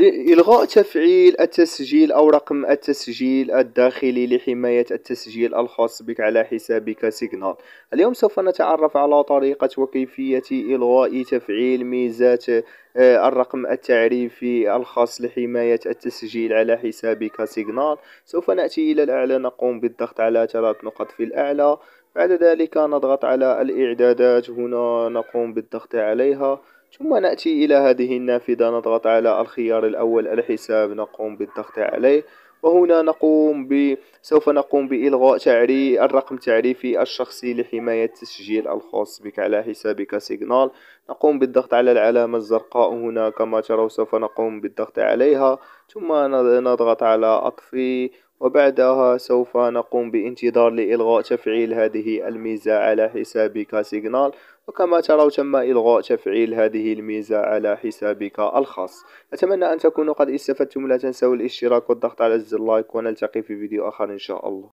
إلغاء تفعيل التسجيل أو رقم التسجيل الداخلي لحماية التسجيل الخاص بك على حسابك سيجنال اليوم سوف نتعرف على طريقة وكيفية إلغاء تفعيل ميزات آه، الرقم التعريفي الخاص لحماية التسجيل على حسابك سيجنال سوف نأتي إلى الأعلى نقوم بالضغط على ثلاث نقط في الأعلى بعد ذلك نضغط على الإعدادات هنا نقوم بالضغط عليها ثم نأتي إلى هذه النافذة نضغط على الخيار الأول الحساب نقوم بالضغط عليه وهنا نقوم ب... سوف نقوم بإلغاء تعري... الرقم التعريفي الشخصي لحماية التسجيل الخاص بك على حسابك سيجنال نقوم بالضغط على العلامة الزرقاء هنا كما ترون سوف نقوم بالضغط عليها ثم نضغط على أطفي وبعدها سوف نقوم بانتظار لإلغاء تفعيل هذه الميزة على حساب كسيجنال وكما تروا تم إلغاء تفعيل هذه الميزة على حسابك الخاص أتمنى أن تكونوا قد استفدتم لا تنسوا الاشتراك والضغط على زر اللايك ونلتقي في فيديو آخر إن شاء الله